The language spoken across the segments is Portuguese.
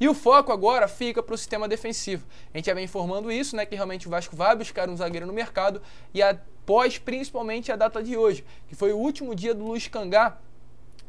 E o foco agora fica para o sistema defensivo. A gente já vem informando isso, né? Que realmente o Vasco vai buscar um zagueiro no mercado e após principalmente a data de hoje, que foi o último dia do Luiz Cangá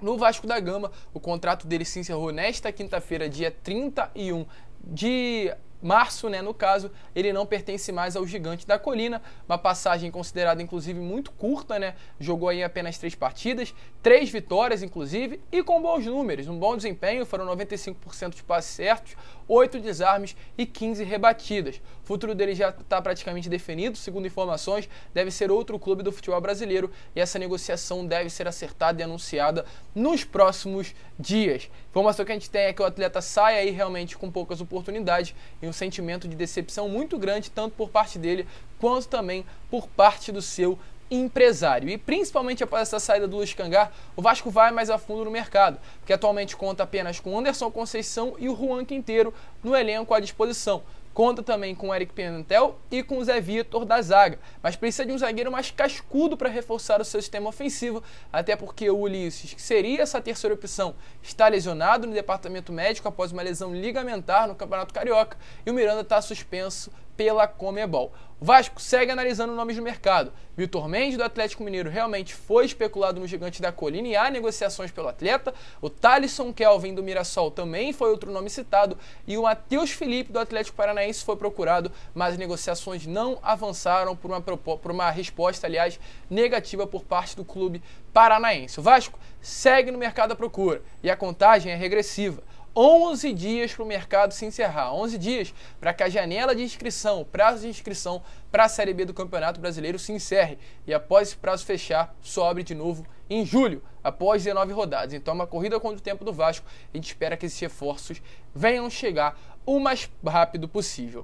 no Vasco da Gama. O contrato dele se encerrou nesta quinta-feira, dia 31 de março, né, no caso, ele não pertence mais ao Gigante da Colina, uma passagem considerada inclusive muito curta, né? Jogou aí apenas três partidas, três vitórias inclusive e com bons números, um bom desempenho, foram 95% de passes certos, oito desarmes e 15 rebatidas. O futuro dele já está praticamente definido, segundo informações, deve ser outro clube do futebol brasileiro e essa negociação deve ser acertada e anunciada nos próximos dias. Informação que a gente tem é que o atleta sai aí realmente com poucas oportunidades e um sentimento de decepção muito grande, tanto por parte dele quanto também por parte do seu empresário. E principalmente após essa saída do Luiz Cangar, o Vasco vai mais a fundo no mercado, que atualmente conta apenas com Anderson Conceição e o Juan Quinteiro no elenco à disposição. Conta também com o Eric Pimentel e com o Zé Vitor da zaga, mas precisa de um zagueiro mais cascudo para reforçar o seu sistema ofensivo, até porque o Ulisses, que seria essa terceira opção, está lesionado no departamento médico após uma lesão ligamentar no Campeonato Carioca e o Miranda está suspenso pela Comebol. O Vasco segue analisando nomes do mercado. Vitor Mendes, do Atlético Mineiro, realmente foi especulado no Gigante da Colina e há negociações pelo atleta. O Thalisson Kelvin, do Mirassol, também foi outro nome citado. E o Matheus Felipe, do Atlético Paranaense, foi procurado, mas as negociações não avançaram por uma, por uma resposta, aliás, negativa por parte do clube paranaense. O Vasco segue no mercado à procura e a contagem é regressiva. 11 dias para o mercado se encerrar, 11 dias para que a janela de inscrição, o prazo de inscrição para a Série B do Campeonato Brasileiro se encerre e após esse prazo fechar, sobre de novo em julho, após 19 rodadas. Então, é uma corrida contra o tempo do Vasco, a gente espera que esses reforços venham chegar o mais rápido possível.